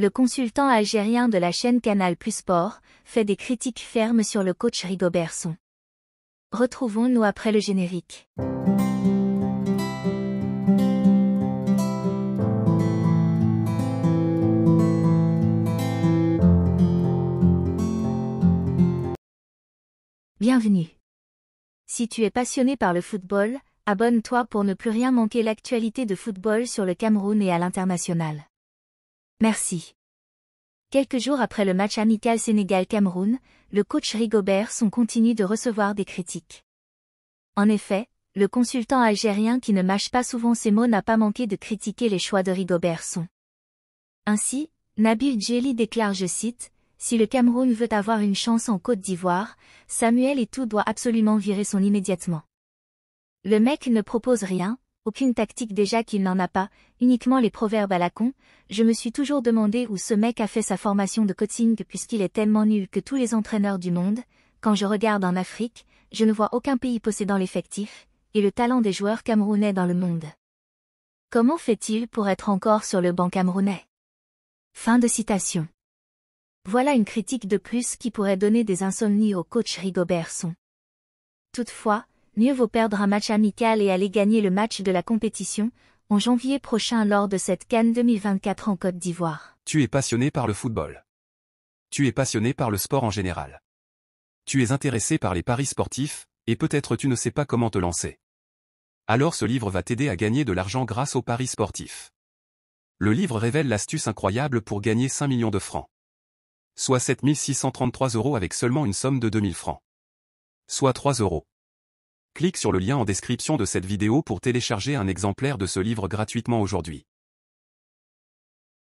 le consultant algérien de la chaîne Canal Plus Sport, fait des critiques fermes sur le coach Rigobertson. Retrouvons-nous après le générique. Bienvenue. Si tu es passionné par le football, abonne-toi pour ne plus rien manquer l'actualité de football sur le Cameroun et à l'international. Merci. Quelques jours après le match amical Sénégal-Cameroun, le coach Rigobert son continue de recevoir des critiques. En effet, le consultant algérien qui ne mâche pas souvent ses mots n'a pas manqué de critiquer les choix de Rigobertson. Ainsi, Nabil Djeli déclare je cite, Si le Cameroun veut avoir une chance en Côte d'Ivoire, Samuel et tout doit absolument virer son immédiatement. Le mec ne propose rien, aucune tactique déjà qu'il n'en a pas, uniquement les proverbes à la con, je me suis toujours demandé où ce mec a fait sa formation de coaching puisqu'il est tellement nul que tous les entraîneurs du monde, quand je regarde en Afrique, je ne vois aucun pays possédant l'effectif, et le talent des joueurs camerounais dans le monde. Comment fait-il pour être encore sur le banc camerounais Fin de citation. Voilà une critique de plus qui pourrait donner des insomnies au coach Rigobertson. Toutefois, mieux vaut perdre un match amical et aller gagner le match de la compétition, en janvier prochain lors de cette Cannes 2024 en Côte d'Ivoire. Tu es passionné par le football. Tu es passionné par le sport en général. Tu es intéressé par les paris sportifs, et peut-être tu ne sais pas comment te lancer. Alors ce livre va t'aider à gagner de l'argent grâce aux paris sportifs. Le livre révèle l'astuce incroyable pour gagner 5 millions de francs. Soit 7633 euros avec seulement une somme de 2000 francs. Soit 3 euros. Clique sur le lien en description de cette vidéo pour télécharger un exemplaire de ce livre gratuitement aujourd'hui.